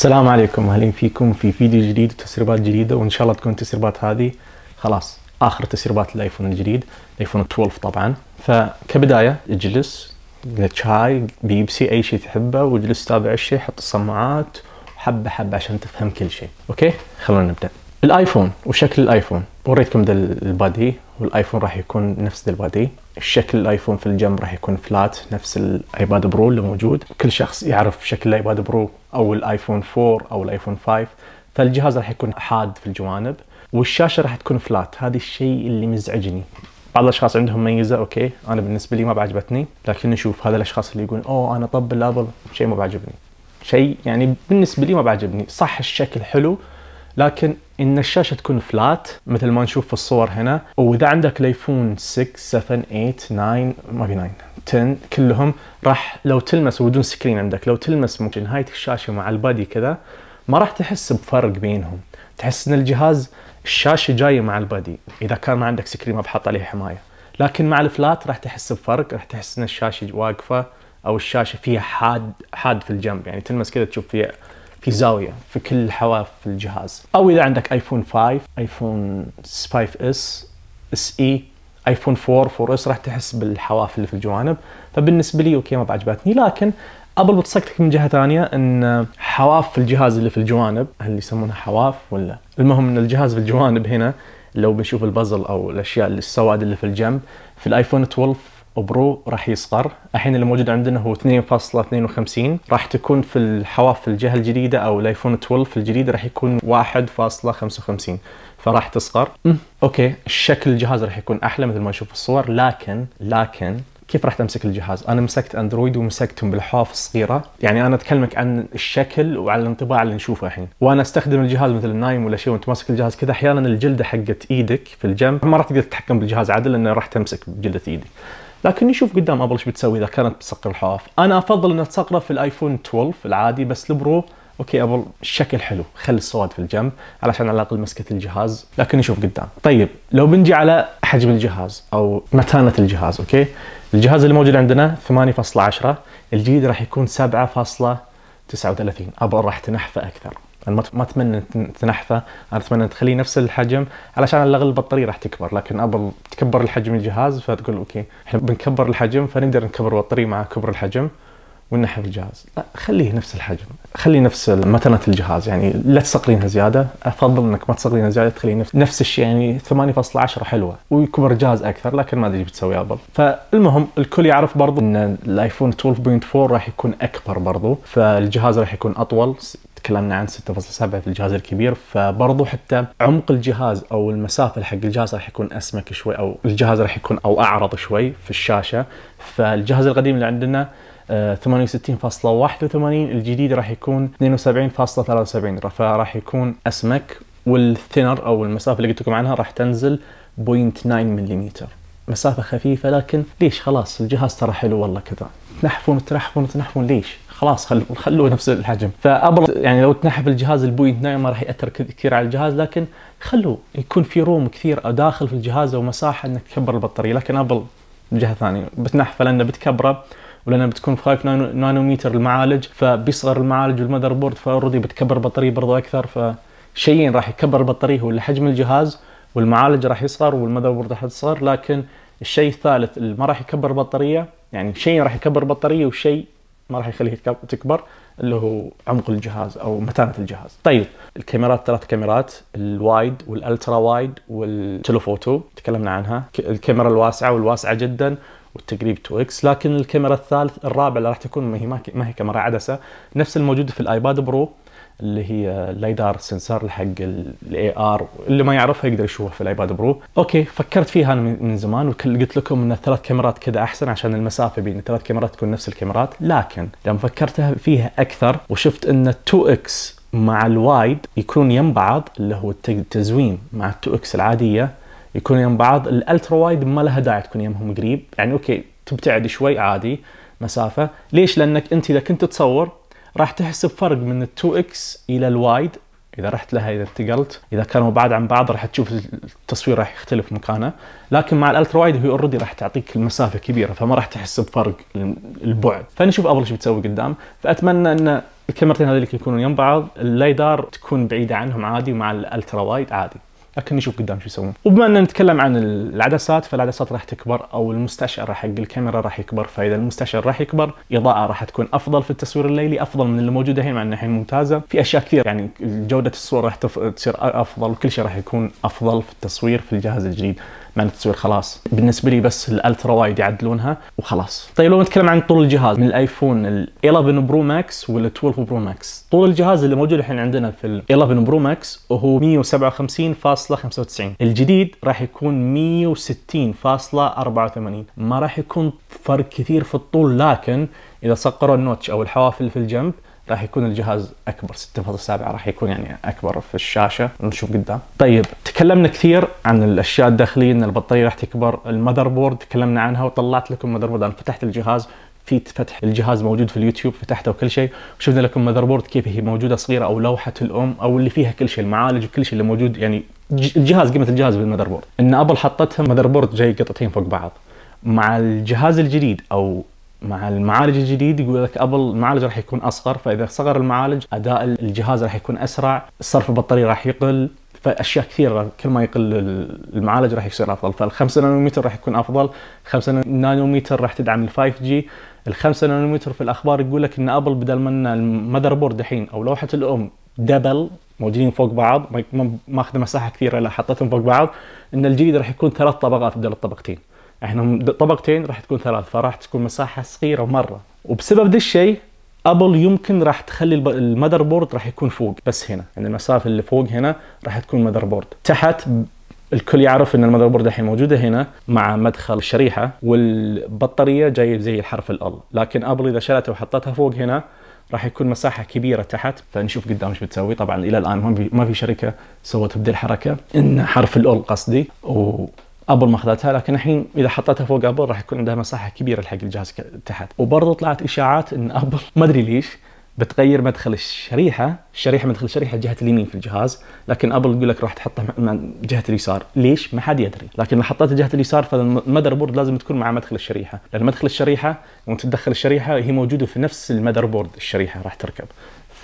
السلام عليكم اهلا فيكم في فيديو جديد وتسريبات جديده وان شاء الله تكون التسريبات هذه خلاص اخر تسريبات الايفون الجديد الايفون 12 طبعا فكبدايه اجلس شاي بيبسي اي شيء تحبه واجلس تابع الشيء حط السماعات حبه حبه عشان تفهم كل شيء اوكي خلونا نبدا الايفون وشكل الايفون وريتكم ذا البادي والايفون راح يكون نفس ذا البادي شكل الايفون في الجنب راح يكون فلات نفس الايباد برو اللي موجود كل شخص يعرف شكل الايباد برو او الايفون 4 او الايفون 5 فالجهاز راح يكون حاد في الجوانب والشاشه راح تكون فلات هذا الشيء اللي مزعجني بعض الاشخاص عندهم ميزه اوكي انا بالنسبه لي ما بعجبتني لكن نشوف هذا الاشخاص اللي يقولون اوه انا طب الابل شيء ما بعجبني شيء يعني بالنسبه لي ما بعجبني صح الشكل حلو لكن ان الشاشه تكون فلات مثل ما نشوف في الصور هنا واذا عندك الايفون 6 7 8 9 ما في 9 10 كلهم راح لو تلمس بدون سكرين عندك لو تلمس ممكن نهايه الشاشه مع البادي كذا ما راح تحس بفرق بينهم تحس ان الجهاز الشاشه جايه مع البادي اذا كان ما عندك سكرين ما بحط عليه حمايه لكن مع الفلات راح تحس بفرق راح تحس ان الشاشه واقفه او الشاشه فيها حاد حاد في الجنب يعني تلمس كذا تشوف فيها في زاويه في كل حواف الجهاز او اذا عندك ايفون 5 ايفون 5 اس اس اي ايفون 4 4 اس راح تحس بالحواف اللي في الجوانب فبالنسبه لي اوكي ما بعجبتني لكن ابل بتسكتك من جهه ثانيه ان حواف الجهاز اللي في الجوانب هل يسمونها حواف ولا المهم ان الجهاز في الجوانب هنا لو بنشوف البازل او الاشياء السواد اللي في الجنب في الايفون 12 برو راح يصغر الحين اللي موجود عندنا هو 2.52 راح تكون في الحواف في الجهه الجديده او الايفون 12 الجديد راح يكون 1.55 فراح تصغر اوكي شكل الجهاز راح يكون احلى مثل ما نشوف الصور لكن لكن كيف راح تمسك الجهاز؟ انا مسكت اندرويد ومسكتهم بالحواف الصغيره، يعني انا اتكلمك عن الشكل وعلى الانطباع اللي نشوفه الحين، وانا استخدم الجهاز مثل نايم ولا شيء وانت ماسك الجهاز كذا احيانا الجلده حقت ايدك في الجنب ما راح تقدر تتحكم بالجهاز عدل لانه راح تمسك بجلده ايدك. لكن نشوف قدام ابل ايش بتسوي اذا كانت بتسقر الحواف انا افضل انها تسقر في الايفون 12 العادي بس البرو اوكي ابل الشكل حلو خلي السواد في الجنب علشان على الاقل مسكه الجهاز لكن نشوف قدام طيب لو بنجي على حجم الجهاز او متانه الجهاز اوكي الجهاز اللي موجود عندنا 8.10 الجديد راح يكون 7.39 ابل راح تنحفه اكثر انا يعني ما اتمنى تنحفه انا اتمنى تخليه نفس الحجم علشان الاغلب البطاريه راح تكبر لكن ابل تكبر الحجم الجهاز فتقول اوكي احنا بنكبر الحجم فنقدر نكبر البطاريه مع كبر الحجم وننحف الجهاز لا خليه نفس الحجم خليه نفس متنة الجهاز يعني لا تسقلينها زيادة أفضل أنك ما تسقلينها زيادة تخليه نفس, نفس الشيء يعني 8.10 حلوة ويكبر الجهاز أكثر لكن ما أدري ايش بتسوي أبل فالمهم الكل يعرف برضو أن الآيفون 12.4 راح يكون أكبر برضو فالجهاز راح يكون أطول تكلمنا عن 6.7 في الجهاز الكبير فبرضه حتى عمق الجهاز او المسافه حق الجهاز راح يكون اسمك شوي او الجهاز راح يكون او اعرض شوي في الشاشه فالجهاز القديم اللي عندنا 68.81 آه، الجديد راح يكون 72.73 فراح يكون اسمك والثنر او المسافه اللي قلت لكم عنها راح تنزل 0.9 ملم مسافه خفيفه لكن ليش خلاص الجهاز ترى حلو والله كذا تنحفون تنحفون تنحفون ليش خلاص خلوه خلوه نفس الحجم فابرز يعني لو تنحف الجهاز البوينت 9 ما راح ياثر كثير على الجهاز لكن خلوه يكون في روم كثير داخل في الجهاز ومساحه انك تكبر البطاريه لكن ابل جهه ثانيه بتنحفه لانه بتكبره ولانه بتكون 5 نانوميتر المعالج فبيصغر المعالج والمذر بورد فاوريدي بتكبر البطاريه برضه اكثر فشيئين راح يكبر البطاريه هو حجم الجهاز والمعالج راح يصغر والمذر بورد راح تصغر لكن الشيء الثالث اللي ما راح يكبر البطاريه يعني شيء راح يكبر البطاريه وشيء ما راح يخليه تكبر اللي هو عمق الجهاز او متانه الجهاز. طيب الكاميرات ثلاث كاميرات الوايد والالترا وايد والتلفوتو تكلمنا عنها الكاميرا الواسعه والواسعه جدا والتقريب 2 اكس لكن الكاميرا الثالث الرابع اللي راح تكون ما هي ما هي كاميرا عدسه نفس الموجوده في الايباد برو اللي هي اللايدار السنسار حق الاي ار اللي ما يعرفها يقدر يشوفها في الايباد برو اوكي فكرت فيها انا من زمان وقلت لكم ان الثلاث كاميرات كذا احسن عشان المسافه بين الثلاث كاميرات تكون نفس الكاميرات لكن لما فكرت فيها اكثر وشفت ان 2 اكس مع الوايد يكون يم بعض اللي هو التزوين مع ال 2 اكس العاديه يكون يم بعض الالترا وايد ما لها داعي تكون يمهم قريب يعني اوكي تبتعد شوي عادي مسافه ليش لانك انت اذا كنت تصور راح تحس بفرق من ال 2x الى الوايد اذا رحت لها اذا انتقلت اذا كانوا بعاد عن بعض راح تشوف التصوير راح يختلف مكانه لكن مع الالترا وايد هي اوريدي راح تعطيك المسافه كبيره فما راح تحس بفرق البعد فنشوف ابل شو بتسوي قدام فاتمنى ان الكاميرتين هذول يكونون يم بعض الليدار تكون بعيده عنهم عادي ومع الالترا وايد عادي لكن نشوف قدام شو يسوون وبما ان نتكلم عن العدسات فالعدسات راح تكبر او المستشعر حق الكاميرا راح يكبر فاذا المستشعر راح يكبر اضاءه راح تكون افضل في التصوير الليلي افضل من اللي موجوده الحين مع انها الحين ممتازه في اشياء كثير يعني جوده الصور راح تصير افضل وكل شيء راح يكون افضل في التصوير في الجهاز الجديد معناته التصوير خلاص بالنسبه لي بس الالترا وايد يعدلونها وخلاص طيب لو نتكلم عن طول الجهاز من الايفون ال 11 برو ماكس وال 12 برو ماكس طول الجهاز اللي موجود الحين عندنا في ال 11 برو ماكس وهو 157.95 الجديد راح يكون 160.84 ما راح يكون فرق كثير في الطول لكن اذا صقروا النوتش او الحواف اللي في الجنب راح يكون الجهاز اكبر 6.7 راح يكون يعني اكبر في الشاشه نشوف قدام طيب تكلمنا كثير عن الاشياء الداخليه ان البطاريه راح تكبر المذر بورد تكلمنا عنها وطلعت لكم مذر بورد انا فتحت الجهاز في فتح الجهاز موجود في اليوتيوب فتحته وكل شيء وشفنا لكم مذر بورد كيف هي موجوده صغيره او لوحه الام او اللي فيها كل شيء المعالج وكل شيء اللي موجود يعني الجهاز قيمه الجهاز بالمذر بورد ان ابل حطتها مذر بورد جاي قطعتين فوق بعض مع الجهاز الجديد او مع المعالج الجديد يقول لك ابل المعالج راح يكون اصغر فاذا صغر المعالج اداء الجهاز راح يكون اسرع صرف البطاريه راح يقل فاشياء كثيره كل ما يقل المعالج راح يصير افضل فال5 نانومتر راح يكون افضل 5 نانومتر راح تدعم ال5 جي ال5 نانومتر في الاخبار يقول لك ان ابل بدل ما ان المذر بورد الحين او لوحه الام دبل موجودين فوق بعض ماخذ مساحه كثيره لا حطيتهم فوق بعض ان الجديد راح يكون ثلاث طبقات بدل الطبقتين احنا طبقتين راح تكون ثلاث فراح تكون مساحه صغيره مره وبسبب ذا الشيء ابل يمكن راح تخلي المذر بورد راح يكون فوق بس هنا يعني المسافه اللي فوق هنا راح تكون مذر بورد تحت الكل يعرف ان المذر بورد الحين موجوده هنا مع مدخل الشريحه والبطاريه جايه زي الحرف ال لكن ابل اذا شلتها وحطتها فوق هنا راح يكون مساحه كبيره تحت فنشوف قدام ايش بتسوي طبعا الى الان ما في شركه سوت بذي الحركه ان حرف ال قصدي و ابل ما اخذتها لكن الحين اذا حطيتها فوق ابل راح يكون عندها مساحه كبيره حق الجهاز تحت وبرضه طلعت اشاعات ان ابل ما ادري ليش بتغير مدخل الشريحه الشريحه مدخل الشريحه جهه اليمين في الجهاز لكن ابل يقول لك راح تحطها من جهه اليسار ليش ما حد يدري لكن لو حطيتها جهه اليسار فالمذر بورد لازم تكون مع مدخل الشريحه لان مدخل الشريحه لما تدخل الشريحه هي موجوده في نفس المذر بورد الشريحه راح تركب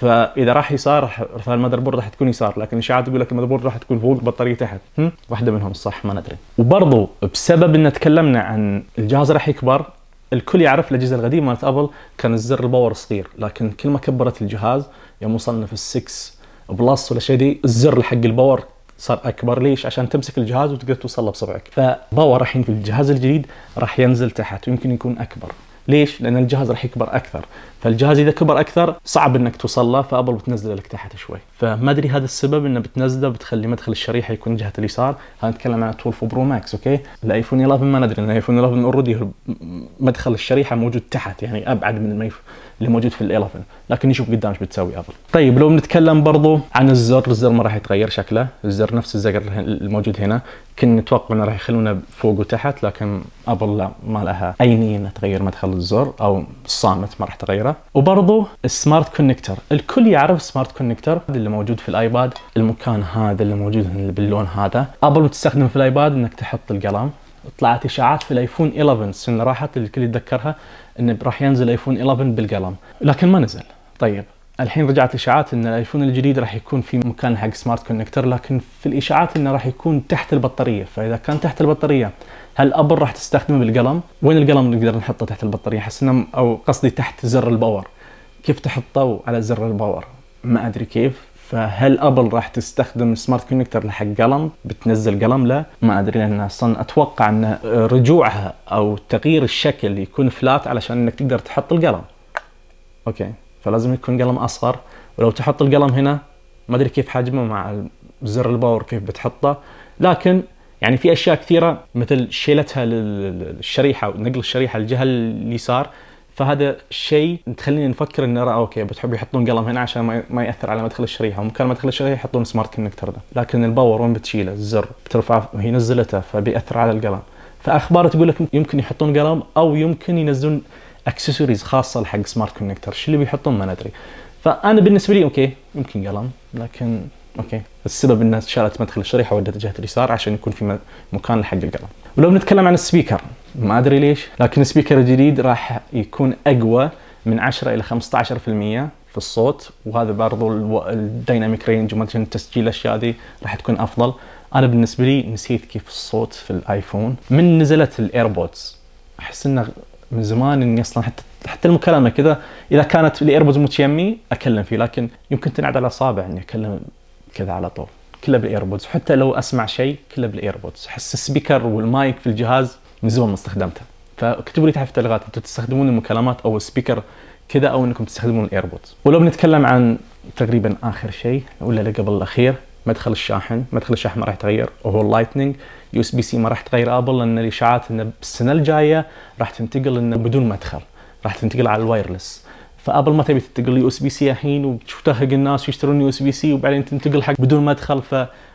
فاذا راح يسار فالمذر بورد راح تكون يسار لكن الاشاعات تقول لك المذر بورد راح تكون فوق البطاريه تحت واحده منهم الصح ما ندري وبرضه بسبب ان تكلمنا عن الجهاز راح يكبر الكل يعرف الاجهزه القديمه مالت ابل كان الزر الباور صغير لكن كل ما كبرت الجهاز يوم وصلنا في السكس بلس ولا شيء الزر حق الباور صار اكبر ليش؟ عشان تمسك الجهاز وتقدر توصل له بصبعك، فباور الحين في الجهاز الجديد راح ينزل تحت ويمكن يكون اكبر، ليش؟ لان الجهاز راح يكبر اكثر، فالجهاز اذا كبر اكثر صعب انك توصل له فابل بتنزله لك تحت شوي، فما ادري هذا السبب انه بتنزله بتخلي مدخل الشريحه يكون جهه اليسار، نتكلم عن 12 برو ماكس اوكي؟ الايفون 11 ما ندري الايفون 11 اوريدي مدخل الشريحه موجود تحت يعني ابعد من اللي موجود في ال11 لكن نشوف قدام ايش بتسوي ابل طيب لو بنتكلم برضو عن الزر الزر ما راح يتغير شكله الزر نفس الزر الموجود هنا كنا نتوقع انه راح يخلونه فوق وتحت لكن ابل لا ما لها اي نيه انها تغير مدخل الزر او الصامت ما راح تغيره وبرضو السمارت كونكتر الكل يعرف سمارت كونكتر اللي موجود في الايباد المكان هذا اللي موجود باللون هذا ابل تستخدم في الايباد انك تحط القلم طلعت اشاعات في الايفون 11 السنه راحت الكل يتذكرها انه راح ينزل ايفون 11 بالقلم لكن ما نزل طيب الحين رجعت اشاعات ان الايفون الجديد راح يكون في مكان حق سمارت كونكتر لكن في الاشاعات انه راح يكون تحت البطاريه فاذا كان تحت البطاريه هل ابل راح تستخدمه بالقلم وين القلم نقدر نحطه تحت البطاريه حس او قصدي تحت زر الباور كيف تحطه على زر الباور ما ادري كيف فهل ابل راح تستخدم سمارت كونكتر حق قلم بتنزل قلم لا ما ادري لان اصلا اتوقع ان رجوعها او تغيير الشكل يكون فلات علشان انك تقدر تحط القلم اوكي فلازم يكون قلم اصغر ولو تحط القلم هنا ما ادري كيف حجمه مع زر الباور كيف بتحطه لكن يعني في اشياء كثيره مثل شيلتها للشريحه ونقل الشريحه للجهه اليسار فهذا شيء تخليني نفكر ان رأى اوكي بتحب يحطون قلم هنا عشان ما ياثر على مدخل الشريحه ومكان مدخل الشريحه يحطون سمارت كونكتر ده لكن الباور وين بتشيله الزر بترفعه وهي نزلته فبياثر على القلم فاخبار تقول لك يمكن يحطون قلم او يمكن ينزلون اكسسوارز خاصه لحق سمارت كونكتر شو اللي بيحطون ما ندري فانا بالنسبه لي اوكي يمكن قلم لكن اوكي السبب انها شالت مدخل الشريحه ودت جهه اليسار عشان يكون في مكان لحق القلم ولو بنتكلم عن السبيكر ما ادري ليش لكن السبيكر الجديد راح يكون اقوى من 10 الى 15% في الصوت وهذا برضو الديناميك رينج وممكن تسجيل الاشياء ذي راح تكون افضل انا بالنسبه لي نسيت كيف الصوت في الايفون من نزلت الايربودز احس انه من زمان اني اصلا حتى حتى المكالمه كذا اذا كانت الايربودز مو يمي اكلم فيه لكن يمكن تنعد على اصابع اني اكلم كذا على طول كله بالايربودز حتى لو اسمع شيء كله بالايربودز احس السبيكر والمايك في الجهاز من زمان ما استخدمتها فاكتبوا لي تحت في التعليقات انتم تستخدمون المكالمات او السبيكر كذا او انكم تستخدمون الايربودز ولو بنتكلم عن تقريبا اخر شيء ولا قبل الاخير مدخل الشاحن مدخل الشاحن ما راح يتغير وهو اللايتنينج يو اس بي سي ما راح تغير ابل لان الاشاعات انه بالسنه الجايه راح تنتقل انه بدون مدخل راح تنتقل على الوايرلس فابل ما تبي تنتقل يو اس بي سي الحين وتشوف الناس ويشترون يو اس بي سي وبعدين تنتقل حق بدون مدخل ف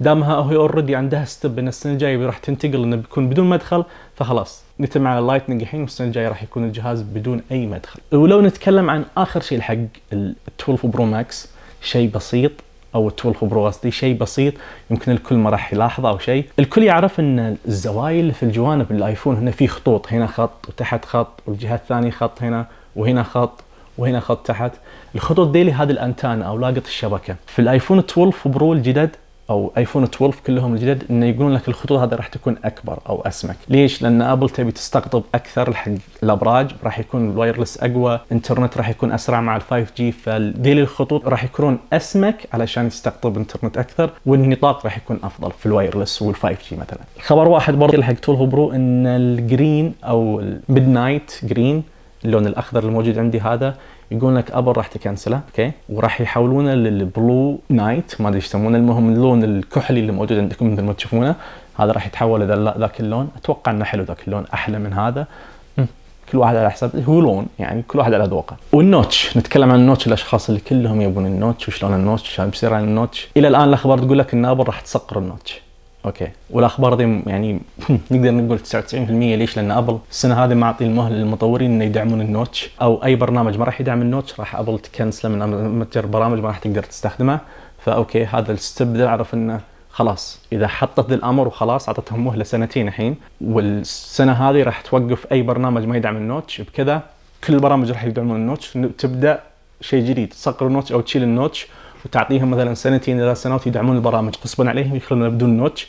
دامها هي اوريدي عندها ستب ان السنه الجايه راح تنتقل انه بيكون بدون مدخل فخلاص نتم على اللايتنج الحين والسنه الجايه راح يكون الجهاز بدون اي مدخل ولو نتكلم عن اخر شيء حق ال 12 برو ماكس شيء بسيط او 12 برو قصدي شيء بسيط يمكن الكل ما راح يلاحظه او شيء الكل يعرف ان الزوايا اللي في الجوانب الايفون هنا في خطوط هنا خط وتحت خط والجهه الثانيه خط هنا وهنا خط وهنا خط تحت الخطوط ديلي هذه الانتان او لاقط الشبكه في الايفون 12 برو الجدد او ايفون 12 كلهم الجدد انه يقولون لك الخطوط هذا راح تكون اكبر او اسمك ليش لان ابل تبي تستقطب اكثر حق الابراج راح يكون الوايرلس اقوى انترنت راح يكون اسرع مع ال5 جي فذيل الخطوط راح يكونون اسمك علشان يستقطب انترنت اكثر والنطاق راح يكون افضل في الوايرلس وال5 جي مثلا خبر واحد برضه حق تول برو ان الجرين او الميد نايت جرين اللون الاخضر الموجود عندي هذا يقول لك ابل راح تكنسله اوكي وراح يحولونه للبلو نايت ما ادري ايش يسمونه المهم اللون الكحلي اللي موجود عندكم مثل ما تشوفونه هذا راح يتحول الى ذاك اللون اتوقع انه حلو ذاك اللون احلى من هذا كل واحد على حسب هو لون يعني كل واحد على ذوقه والنوتش نتكلم عن النوتش الاشخاص اللي كلهم يبون النوتش وشلون النوتش شلون بيصير عن النوتش الى الان الاخبار تقول لك ان ابل راح تسقر النوتش اوكي والاخبار دي يعني نقدر نقول 99% ليش؟ لان ابل السنه هذه معطي المهل للمطورين انه يدعمون النوتش او اي برنامج ما راح يدعم النوتش راح ابل تكنسله من متجر برامج ما راح تقدر تستخدمه فاوكي هذا الستب ده اعرف انه خلاص اذا حطت ذي الامر وخلاص اعطتهم مهله سنتين الحين والسنه هذه راح توقف اي برنامج ما يدعم النوتش بكذا كل البرامج راح يدعمون النوتش تبدا شيء جديد تصقر النوتش او تشيل النوتش وتعطيهم مثلا سنتين الى سنوات يدعمون البرامج غصبا عليهم يخلونها بدون نوتش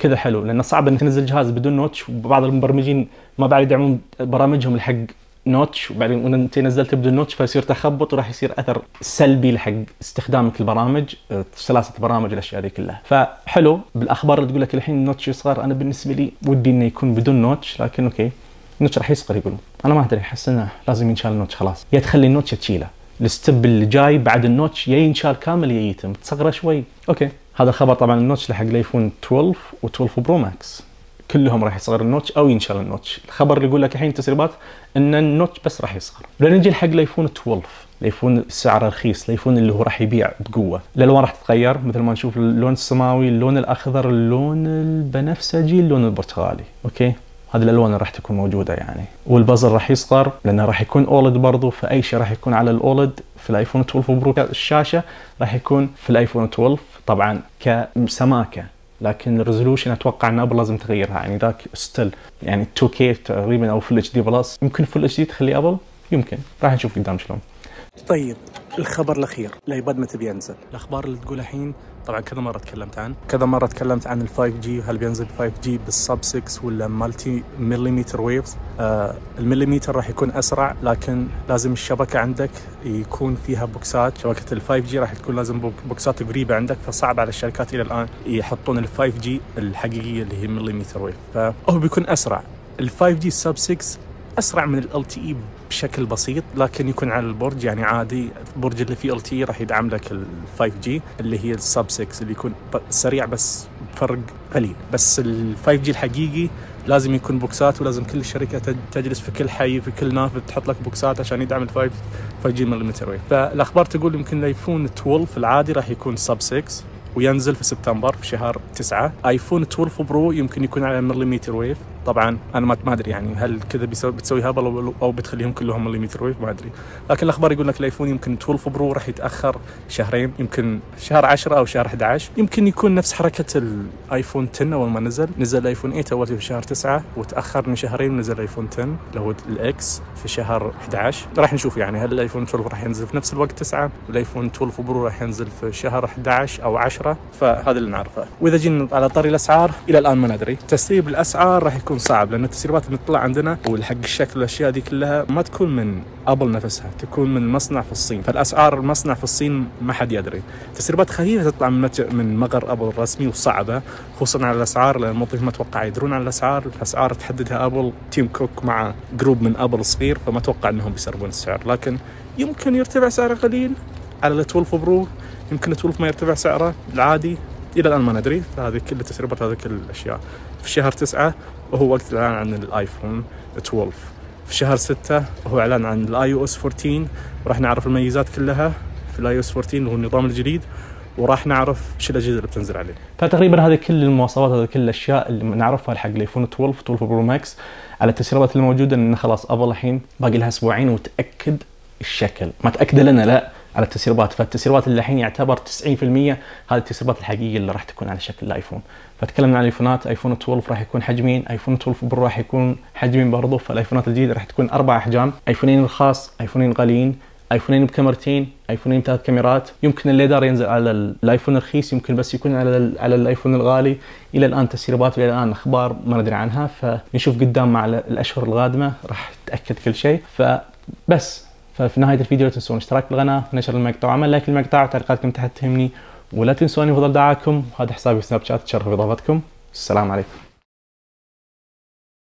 كذا حلو لانه صعب انك تنزل جهاز بدون نوتش وبعض المبرمجين ما بعد يدعمون برامجهم الحق نوتش وبعدين انت نزلت بدون نوتش فيصير تخبط وراح يصير اثر سلبي لحق استخدامك البرامج آه، سلاسه البرامج الاشياء هذه كلها فحلو بالاخبار اللي تقول لك الحين نوتش يصغر انا بالنسبه لي ودي انه يكون بدون نوتش لكن اوكي النوتش راح يصغر يقولون انا ما ادري احس انه لازم ينشال النوتش خلاص يا تخلي النوتش تشيله الستب اللي جاي بعد النوتش يا ينشال كامل يا يتم تصغره شوي اوكي هذا الخبر طبعا النوتش لحق الايفون 12 و12 برو ماكس كلهم راح يصغر النوتش او ينشال النوتش الخبر اللي يقول لك الحين التسريبات ان النوتش بس راح يصغر نجي حق الايفون 12 الايفون سعره رخيص الايفون اللي هو راح يبيع بقوه الالوان راح تتغير مثل ما نشوف اللون السماوي اللون الاخضر اللون البنفسجي اللون البرتقالي اوكي هذه الالوان راح تكون موجوده يعني والبازل راح يصغر لانه راح يكون اولد برضو فاي شيء راح يكون على الاولد في الايفون 12 برو الشاشه راح يكون في الايفون 12 طبعا كسماكه لكن الريزولوشن اتوقع ان ابل لازم تغيرها يعني ذاك ستيل يعني 2 كي تقريبا او فل اتش دي بلس يمكن فل اتش دي تخلي ابل يمكن راح نشوف قدام شلون طيب الخبر الاخير الايباد متى بينزل الاخبار اللي تقول الحين طبعا كذا مره تكلمت عنه كذا مره تكلمت عن ال 5 جي هل بينزل 5 جي بالسب 6 ولا مالتي مليمتر ويفز آه المليمتر راح يكون اسرع لكن لازم الشبكه عندك يكون فيها بوكسات شبكه ال 5 جي راح تكون لازم بوكسات قريبه عندك فصعب على الشركات الى الان يحطون ال 5 جي الحقيقيه اللي هي مليمتر ويف فهو بيكون اسرع ال 5 جي سب 6 اسرع من ال اي e بشكل بسيط لكن يكون على البرج يعني عادي البرج اللي فيه ال تي اي راح يدعم لك ال 5 جي اللي هي السب 6 اللي يكون سريع بس بفرق قليل بس ال 5 جي الحقيقي لازم يكون بوكسات ولازم كل شركه تجلس في كل حي في كل نافذ تحط لك بوكسات عشان يدعم ال 5 5 جي مليمتر ويف فالاخبار تقول يمكن الايفون 12 العادي راح يكون سب 6 وينزل في سبتمبر في شهر 9 ايفون 12 برو يمكن يكون على مليمتر ويف طبعا انا ما ادري يعني هل كذا بتسوي هبل او بتخليهم كلهم مليمتر ويف ما ادري لكن الاخبار يقول لك الايفون يمكن 12 برو راح يتاخر شهرين يمكن شهر 10 او شهر 11 يمكن يكون نفس حركه الايفون 10 اول ما نزل نزل الايفون 8 اول في شهر 9 وتاخر من شهرين ونزل الايفون 10 اللي هو الاكس في شهر 11 راح نشوف يعني هل الايفون 12 راح ينزل في نفس الوقت 9 والايفون 12 برو راح ينزل في شهر 11 او 10 10 فهذا اللي نعرفه واذا جينا على طري الاسعار الى الان ما ندري تسريب الاسعار راح يكون صعب لان التسريبات اللي تطلع عندنا والحق الشكل والاشياء دي كلها ما تكون من ابل نفسها تكون من مصنع في الصين فالاسعار المصنع في الصين ما حد يدري تسريبات خفيفه تطلع من من مقر ابل الرسمي وصعبه خصوصا على الاسعار لان الموظفين ما اتوقع يدرون على الاسعار الاسعار تحددها ابل تيم كوك مع جروب من ابل صغير فما اتوقع انهم بيسربون السعر لكن يمكن يرتفع سعره قليل على ال 12 برو يمكن التولف ما يرتفع سعره العادي الى الان ما ندري فهذه كل تسريبات هذه كل الاشياء في شهر تسعة وهو وقت الاعلان عن الايفون 12 في شهر ستة وهو اعلان عن الاي او اس 14 وراح نعرف الميزات كلها في الاي او اس 14 اللي هو النظام الجديد وراح نعرف شو الاجهزه اللي بتنزل عليه. فتقريبا هذه كل المواصفات هذه كل الاشياء اللي نعرفها حق الايفون 12 12 برو ماكس على التسريبات الموجوده ان خلاص ابل الحين باقي لها اسبوعين وتاكد الشكل، ما تاكد لنا لا على التسريبات فالتسريبات اللي الحين يعتبر 90% هذه التسريبات الحقيقيه اللي راح تكون على شكل الايفون فتكلمنا عن الايفونات ايفون 12 راح يكون حجمين ايفون 12 برو راح يكون حجمين برضه فالايفونات الجديده راح تكون اربع احجام ايفونين رخاص ايفونين غاليين ايفونين بكاميرتين ايفونين ثلاث كاميرات يمكن الليدار ينزل على الايفون الرخيص يمكن بس يكون على على الايفون الغالي الى الان تسريبات والى الان اخبار ما ندري عنها فنشوف قدام مع الاشهر القادمه راح تاكد كل شيء فبس ففي نهايه الفيديو لا تنسون الاشتراك بالقناه نشر المقطع وعمل لايك للمقطع وتعليقاتكم تحت تهمني ولا تنسوني بفضل دعاكم وهذا حسابي في سناب شات تشرف اضافتكم السلام عليكم